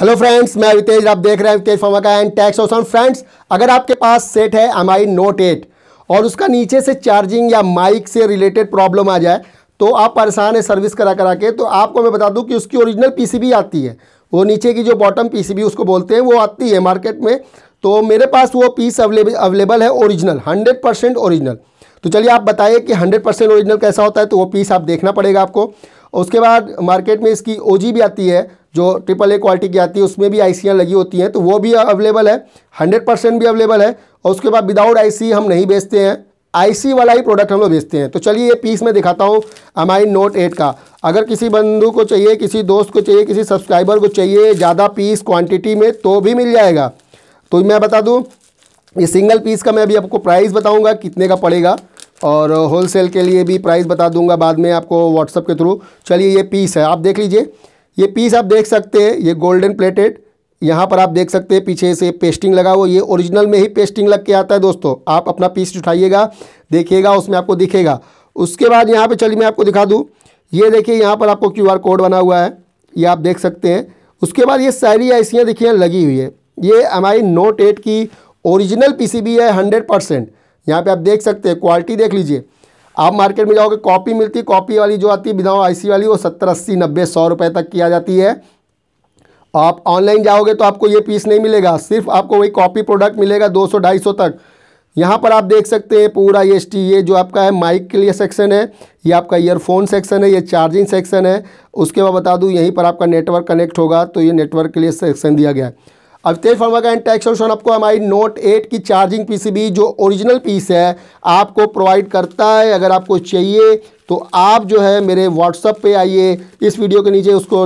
hello friends मैं वितेज आप देख रहे हैं वितेज फॉर्मा का एंड टैक्स ऑप्शन फ्रेंड्स अगर आपके पास सेट है एम आई नोट एट और उसका नीचे से चार्जिंग या माइक से रिलेटेड प्रॉब्लम आ जाए तो आप परेशान है सर्विस करा करा के तो आपको मैं बता दूं कि उसकी ओरिजिनल पीसीबी आती है वो नीचे की जो बॉटम पी उसको बोलते हैं वो आती है मार्केट में तो मेरे पास वो पीस अवेलेबल अवेलेबल है ओरिजिनल हंड्रेड परसेंट ओरिजिनल तो चलिए आप बताइए कि हंड्रेड परसेंट ओरिजिनल कैसा होता है तो वो पीस आप देखना पड़ेगा आपको उसके बाद मार्केट में इसकी ओ भी आती है जो ट्रिपल ए क्वालिटी की आती है उसमें भी आईसीयाँ लगी होती हैं तो वो भी अवेलेबल है हंड्रेड परसेंट भी अवेलेबल है और उसके बाद विदाउट आईसी हम नहीं बेचते हैं आईसी वाला ही प्रोडक्ट हम लोग बेचते हैं तो चलिए ये पीस मैं दिखाता हूँ आई नोट एट का अगर किसी बंधु को चाहिए किसी दोस्त को चाहिए किसी सब्सक्राइबर को चाहिए ज़्यादा पीस क्वांटिटी में तो भी मिल जाएगा तो मैं बता दूँ ये सिंगल पीस का मैं अभी आपको प्राइस बताऊँगा कितने का पड़ेगा और होलसेल के लिए भी प्राइस बता दूंगा बाद में आपको व्हाट्सअप के थ्रू चलिए ये पीस है आप देख लीजिए ये पीस आप देख सकते हैं ये गोल्डन प्लेटेड यहाँ पर आप देख सकते हैं पीछे से पेस्टिंग लगा हुआ ये ओरिजिनल में ही पेस्टिंग लग के आता है दोस्तों आप अपना पीस उठाइएगा देखिएगा उसमें आपको दिखेगा उसके बाद यहाँ पे चलिए मैं आपको दिखा दूँ ये देखिए यहाँ पर आपको क्यूआर कोड बना हुआ है ये आप देख सकते हैं उसके बाद ये सारी ऐसियाँ देखिए लगी हुई है ये हमारी नोट एट की ओरिजिनल पीसीबी है हंड्रेड परसेंट यहाँ पर आप देख सकते हैं क्वालिटी देख लीजिए आप मार्केट में जाओगे कॉपी मिलती है कॉपी वाली जो आती है बिना आईसी वाली वो सत्तर अस्सी नब्बे सौ रुपये तक की आ जाती है आप ऑनलाइन जाओगे तो आपको ये पीस नहीं मिलेगा सिर्फ आपको वही कॉपी प्रोडक्ट मिलेगा दो सौ ढाई सौ तक यहाँ पर आप देख सकते हैं पूरा ये टी ये जो आपका है माइक के लिए सेक्शन है ये आपका ईयरफोन सेक्शन है ये चार्जिंग सेक्शन है उसके बाद बता दूँ यहीं पर आपका नेटवर्क कनेक्ट होगा तो ये नेटवर्क के लिए सेक्शन दिया गया है अब तेज फर्मा का टैक्स ऑप्शन आपको हमारी नोट एट की चार्जिंग पीसीबी जो ओरिजिनल पीस है आपको प्रोवाइड करता है अगर आपको चाहिए तो आप जो है मेरे व्हाट्सअप पे आइए इस वीडियो के नीचे उसको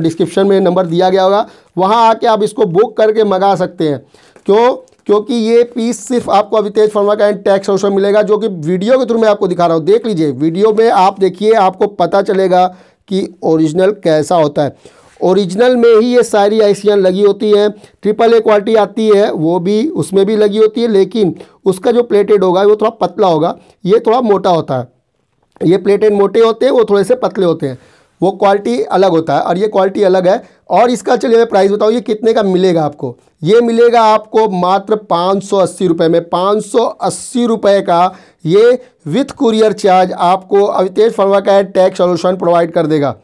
डिस्क्रिप्शन में नंबर दिया गया होगा वहाँ आके आप इसको बुक करके मंगा सकते हैं क्यों क्योंकि ये पीस सिर्फ आपको अभी तेज फर्मा का एंड टैक्स ऑप्शन मिलेगा जो कि वीडियो के थ्रू मैं आपको दिखा रहा हूँ देख लीजिए वीडियो में आप देखिए आपको पता चलेगा कि ओरिजिनल कैसा होता है ओरिजिनल में ही ये सारी आइसियाँ लगी होती हैं ट्रिपल ए क्वालिटी आती है वो भी उसमें भी लगी होती है लेकिन उसका जो प्लेटेड होगा वो थोड़ा पतला होगा ये थोड़ा मोटा होता है ये प्लेटेड मोटे होते हैं वो थोड़े से पतले होते हैं वो क्वालिटी अलग होता है और ये क्वालिटी अलग है और इसका चलिए मैं प्राइस बताऊँ ये कितने का मिलेगा आपको ये मिलेगा आपको मात्र पाँच सौ अस्सी रुपये में पाँच सौ अस्सी रुपये का ये विथ कुरियर चार्ज आपको अवितेश फर्मा का टैक्स सोल्यूशन प्रोवाइड कर देगा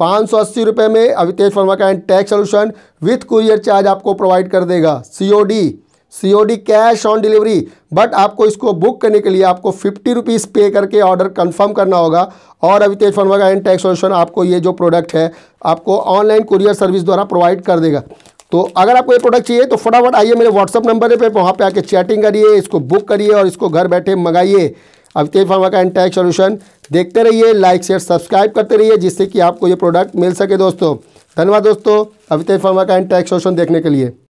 पाँच सौ अस्सी रुपये में अवितेश वर्मा का and tax solution with courier charge आपको प्रोवाइड कर देगा COD COD cash on delivery but आपको इसको बुक करने के लिए आपको फिफ्टी रुपीज़ पे करके ऑर्डर कंफर्म करना होगा और अवितेश वर्मा का एंड टैक्स सोल्यूशन आपको ये जो प्रोडक्ट है आपको ऑनलाइन कुरियर सर्विस द्वारा प्रोवाइड कर देगा तो अगर आपको ये प्रोडक्ट चाहिए तो फटाफट आइए मेरे व्हाट्सअप नंबर पर वहाँ पर आके चैटिंग करिए इसको बुक करिए और इसको घर बैठे मंगाइए अवितेश वर्मा का एंड टैक्स सोल्यूशन देखते रहिए लाइक शेयर सब्सक्राइब करते रहिए जिससे कि आपको ये प्रोडक्ट मिल सके दोस्तों धन्यवाद दोस्तों अभी तक फर्मा का इन टैक्स शोषण देखने के लिए